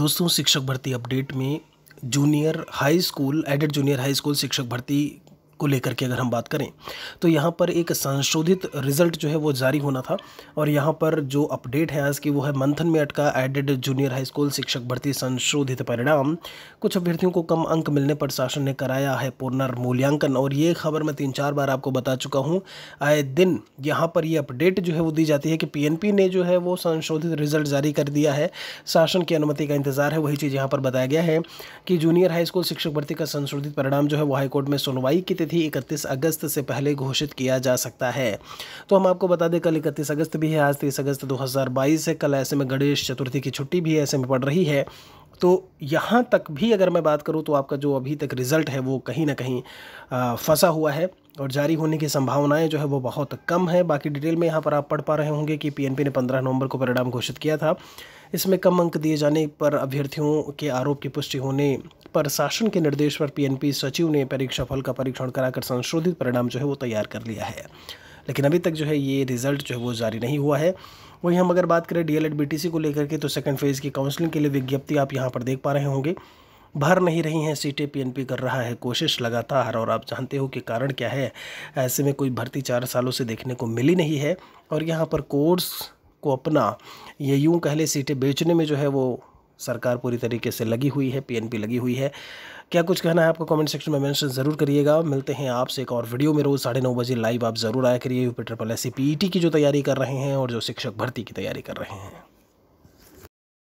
दोस्तों शिक्षक भर्ती अपडेट में junior high school aided junior high school शिक्षक भर्ती को लेकर के अगर हम बात करें तो यहाँ पर एक संशोधित रिजल्ट जो है वो जारी होना था और यहाँ पर जो अपडेट है आज की वो है मंथन में अटका एडेड जूनियर हाई स्कूल शिक्षक भर्ती संशोधित परिणाम कुछ अभ्यर्थियों को कम अंक मिलने पर शासन ने कराया है पुनर्मूल्यांकन और ये खबर मैं तीन चार बार आपको बता चुका हूँ आए दिन यहाँ पर ये अपडेट जो है वो दी जाती है कि पी ने जो है वो संशोधित रिजल्ट जारी कर दिया है शासन की अनुमति का इंतजार है वही चीज़ यहाँ पर बताया गया है कि जूनियर हाई स्कूल शिक्षक भर्ती का संशोधित परिणाम जो है वो हाईकोर्ट में सुनवाई की तिथि 31 अगस्त से पहले घोषित किया जा सकता है तो हम आपको बता दें कल इकतीस अगस्त भी है आज तीस अगस्त 2022 है कल ऐसे में गणेश चतुर्थी की छुट्टी भी ऐसे में पड़ रही है तो यहाँ तक भी अगर मैं बात करूँ तो आपका जो अभी तक रिज़ल्ट है वो कहीं ना कहीं फंसा हुआ है और जारी होने की संभावनाएं जो है वो बहुत कम है बाकी डिटेल में यहाँ पर आप पढ़ पा रहे होंगे कि पीएनपी ने 15 नवंबर को परिणाम घोषित किया था इसमें कम अंक दिए जाने पर अभ्यर्थियों के आरोप की पुष्टि होने पर शासन के निर्देश पर पीएनपी सचिव ने परीक्षा फल का परीक्षण कराकर संशोधित परिणाम जो है वो तैयार कर लिया है लेकिन अभी तक जो है ये रिजल्ट जो है वो जारी नहीं हुआ है वहीं हम अगर बात करें डीएलएड बीटीसी को लेकर के तो सेकंड फेज़ की काउंसलिंग के लिए विज्ञप्ति आप यहाँ पर देख पा रहे होंगे भर नहीं रही हैं सीटें पीएनपी कर रहा है कोशिश लगातार और आप जानते हो कि कारण क्या है ऐसे में कोई भर्ती चार सालों से देखने को मिली नहीं है और यहाँ पर कोर्स को अपना ये यूँ कहले सीटें बेचने में जो है वो सरकार पूरी तरीके से लगी हुई है पीएनपी लगी हुई है क्या कुछ कहना है आपको कमेंट सेक्शन में मेंशन ज़रूर करिएगा मिलते हैं आपसे एक और वीडियो में रोज़ साढ़े नौ बजे लाइव आप ज़रूर आया करिए यूपी ट्रिपल एस e की जो तैयारी कर रहे हैं और जो शिक्षक भर्ती की तैयारी कर रहे हैं